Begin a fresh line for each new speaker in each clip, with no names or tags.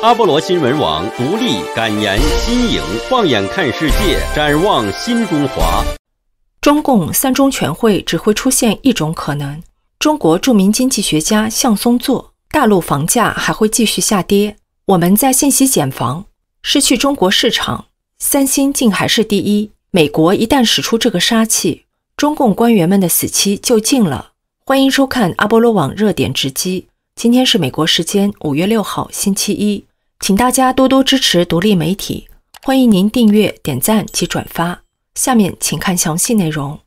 阿波罗新闻网独立、敢言、新颖，放眼看世界，展望新中华。中共三中全会只会出现一种可能。中国著名经济学家向松祚：大陆房价还会继续下跌。我们在信息茧房，失去中国市场。三星竟还是第一。美国一旦使出这个杀器，中共官员们的死期就近了。欢迎收看阿波罗网热点直击。今天是美国时间五月六号，星期一。请大家多多支持独立媒体，欢迎您订阅、点赞及转发。下面请看详细内容。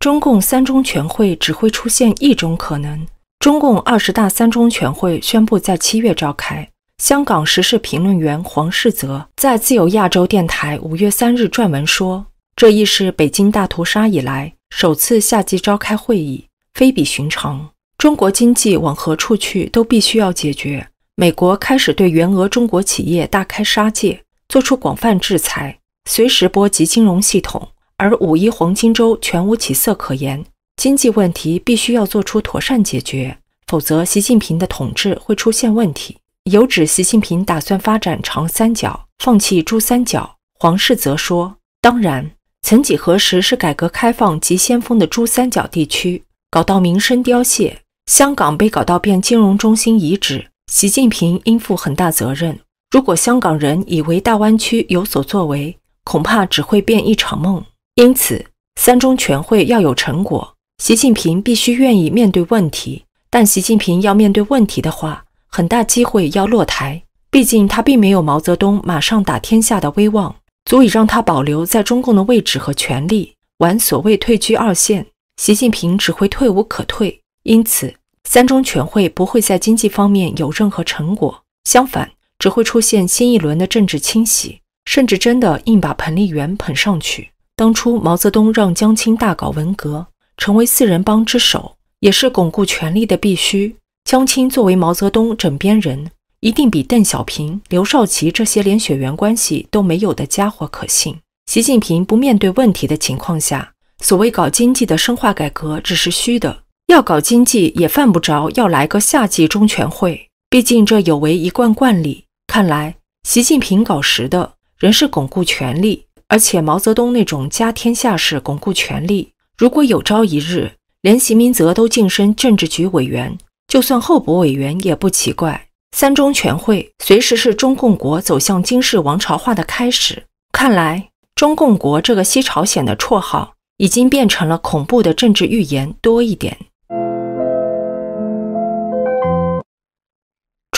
中共三中全会只会出现一种可能。中共二十大三中全会宣布在七月召开。香港时事评论员黄世泽在自由亚洲电台五月三日撰文说，这亦是北京大屠杀以来首次夏季召开会议，非比寻常。中国经济往何处去，都必须要解决。美国开始对原俄中国企业大开杀戒，做出广泛制裁，随时波及金融系统。而五一黄金周全无起色可言，经济问题必须要做出妥善解决，否则习近平的统治会出现问题。有指习近平打算发展长三角，放弃珠三角。黄世则说：“当然，曾几何时是改革开放及先锋的珠三角地区，搞到民生凋谢。”香港被搞到变金融中心遗址，习近平应负很大责任。如果香港人以为大湾区有所作为，恐怕只会变一场梦。因此，三中全会要有成果，习近平必须愿意面对问题。但习近平要面对问题的话，很大机会要落台。毕竟他并没有毛泽东马上打天下的威望，足以让他保留在中共的位置和权力。玩所谓退居二线，习近平只会退无可退。因此。三中全会不会在经济方面有任何成果，相反，只会出现新一轮的政治清洗，甚至真的硬把彭丽媛捧上去。当初毛泽东让江青大搞文革，成为四人帮之首，也是巩固权力的必须。江青作为毛泽东枕边人，一定比邓小平、刘少奇这些连血缘关系都没有的家伙可信。习近平不面对问题的情况下，所谓搞经济的深化改革只是虚的。要搞经济也犯不着要来个夏季中全会，毕竟这有违一贯惯例。看来习近平搞实的仍是巩固权力，而且毛泽东那种家天下式巩固权力。如果有朝一日连习明泽都晋升政治局委员，就算候补委员也不奇怪。三中全会随时是中共国走向金世王朝化的开始。看来中共国这个西朝鲜的绰号已经变成了恐怖的政治预言，多一点。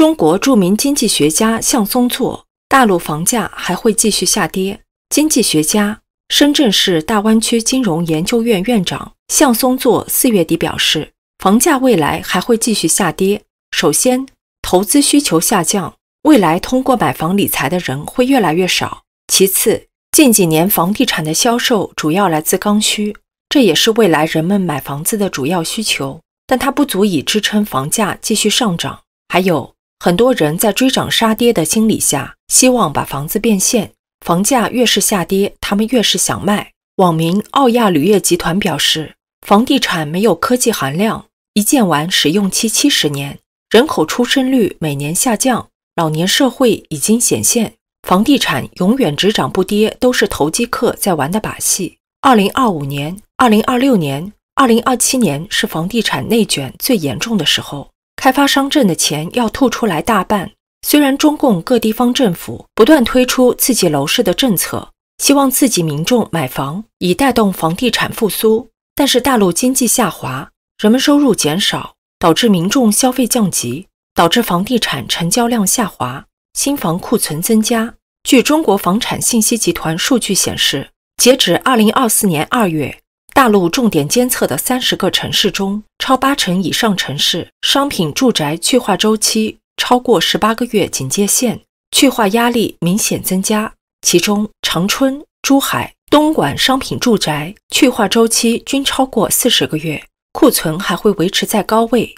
中国著名经济学家向松祚，大陆房价还会继续下跌。经济学家、深圳市大湾区金融研究院院长向松祚四月底表示，房价未来还会继续下跌。首先，投资需求下降，未来通过买房理财的人会越来越少。其次，近几年房地产的销售主要来自刚需，这也是未来人们买房子的主要需求，但它不足以支撑房价继续上涨。还有。很多人在追涨杀跌的心理下，希望把房子变现。房价越是下跌，他们越是想卖。网民奥亚铝业集团表示，房地产没有科技含量，一建完使用期七十年，人口出生率每年下降，老年社会已经显现。房地产永远只涨不跌，都是投机客在玩的把戏。二零二五年、二零二六年、二零二七年是房地产内卷最严重的时候。开发商挣的钱要吐出来大半。虽然中共各地方政府不断推出刺激楼市的政策，希望刺激民众买房，以带动房地产复苏，但是大陆经济下滑，人们收入减少，导致民众消费降级，导致房地产成交量下滑，新房库存增加。据中国房产信息集团数据显示，截止二零二四年二月。大陆重点监测的三十个城市中，超八成以上城市商品住宅去化周期超过十八个月警戒线，去化压力明显增加。其中，长春、珠海、东莞商品住宅去化周期均超过四十个月，库存还会维持在高位。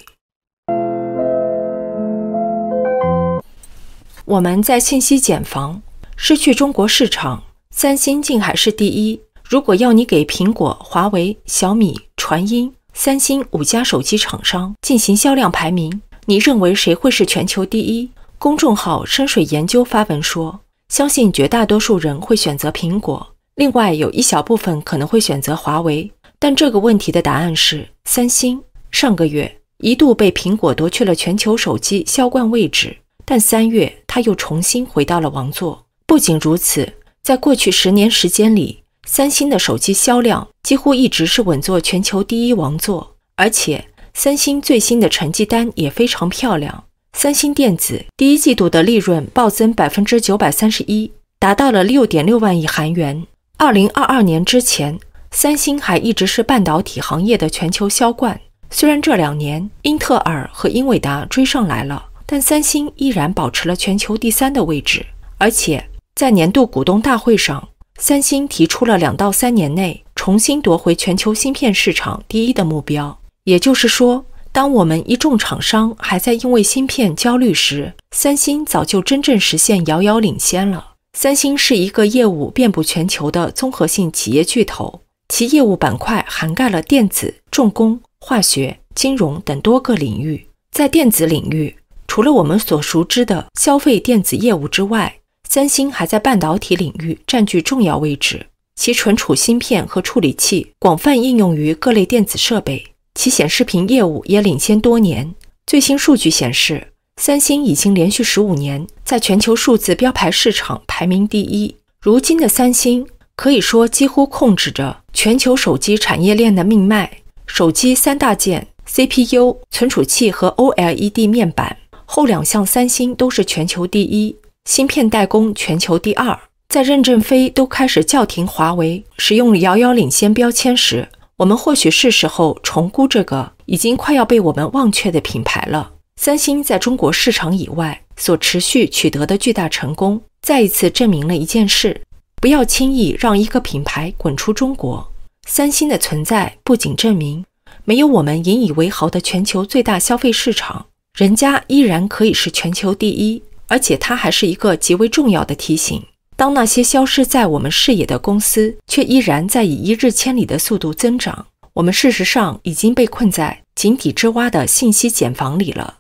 我们在信息茧房失去中国市场，三星竟海市第一。如果要你给苹果、华为、小米、传音、三星五家手机厂商进行销量排名，你认为谁会是全球第一？公众号深水研究发文说，相信绝大多数人会选择苹果。另外有一小部分可能会选择华为，但这个问题的答案是三星。上个月一度被苹果夺去了全球手机销冠位置，但三月它又重新回到了王座。不仅如此，在过去十年时间里，三星的手机销量几乎一直是稳坐全球第一王座，而且三星最新的成绩单也非常漂亮。三星电子第一季度的利润暴增百分之九百三十一，达到了六点六万亿韩元。二零二二年之前，三星还一直是半导体行业的全球销冠。虽然这两年英特尔和英伟达追上来了，但三星依然保持了全球第三的位置，而且在年度股东大会上。三星提出了两到三年内重新夺回全球芯片市场第一的目标。也就是说，当我们一众厂商还在因为芯片焦虑时，三星早就真正实现遥遥领先了。三星是一个业务遍布全球的综合性企业巨头，其业务板块涵盖了电子、重工、化学、金融等多个领域。在电子领域，除了我们所熟知的消费电子业务之外，三星还在半导体领域占据重要位置，其存储芯片和处理器广泛应用于各类电子设备。其显示屏业务也领先多年。最新数据显示，三星已经连续十五年在全球数字标牌市场排名第一。如今的三星可以说几乎控制着全球手机产业链的命脉。手机三大件：CPU、存储器和 OLED 面板，后两项三星都是全球第一。芯片代工全球第二，在任正非都开始叫停华为使用“遥遥领先”标签时，我们或许是时候重估这个已经快要被我们忘却的品牌了。三星在中国市场以外所持续取得的巨大成功，再一次证明了一件事：不要轻易让一个品牌滚出中国。三星的存在不仅证明，没有我们引以为豪的全球最大消费市场，人家依然可以是全球第一。而且它还是一个极为重要的提醒：当那些消失在我们视野的公司，却依然在以一日千里的速度增长，我们事实上已经被困在井底之蛙的信息茧房里了。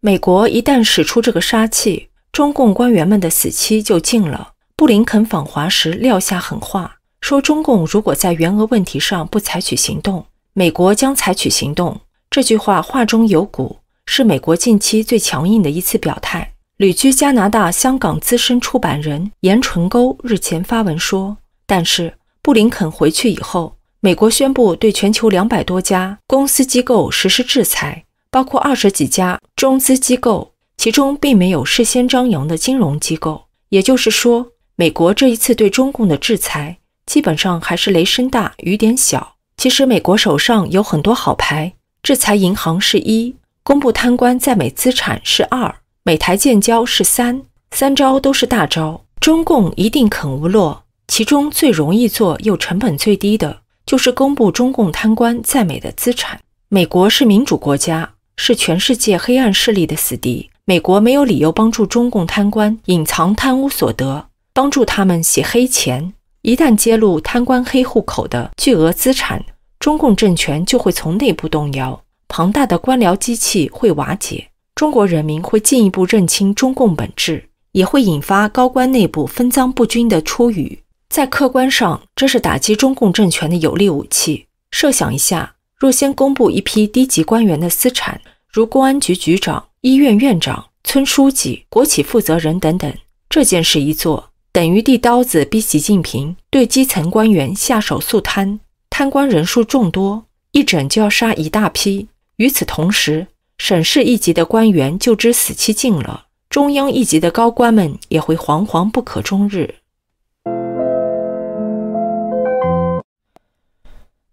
美国一旦使出这个杀器，中共官员们的死期就近了。布林肯访华时撂下狠话，说中共如果在援俄问题上不采取行动，美国将采取行动。这句话话中有骨，是美国近期最强硬的一次表态。旅居加拿大、香港资深出版人严纯沟日前发文说：“但是布林肯回去以后，美国宣布对全球两百多家公司机构实施制裁，包括二十几家中资机构，其中并没有事先张扬的金融机构。也就是说，美国这一次对中共的制裁，基本上还是雷声大雨点小。其实，美国手上有很多好牌。”制裁银行是一，公布贪官在美资产是二，美台建交是三，三招都是大招。中共一定啃不落。其中最容易做又成本最低的就是公布中共贪官在美的资产。美国是民主国家，是全世界黑暗势力的死敌。美国没有理由帮助中共贪官隐藏贪污所得，帮助他们洗黑钱。一旦揭露贪官黑户口的巨额资产，中共政权就会从内部动摇，庞大的官僚机器会瓦解，中国人民会进一步认清中共本质，也会引发高官内部分赃不均的出语。在客观上，这是打击中共政权的有力武器。设想一下，若先公布一批低级官员的私产，如公安局局长、医院院长、村书记、国企负责人等等，这件事一做，等于递刀子逼习近平对基层官员下手肃贪。贪官人数众多，一整就要杀一大批。与此同时，省市一级的官员就知死期近了，中央一级的高官们也会惶惶不可终日。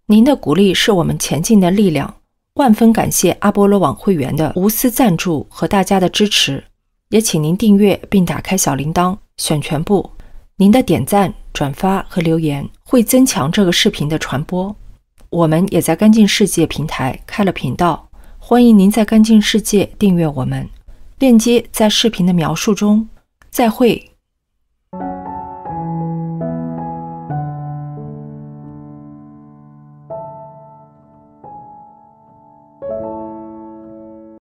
您的鼓励是我们前进的力量，万分感谢阿波罗网会员的无私赞助和大家的支持，也请您订阅并打开小铃铛，选全部。您的点赞、转发和留言会增强这个视频的传播。我们也在“干净世界”平台开了频道，欢迎您在“干净世界”订阅我们，链接在视频的描述中。再会。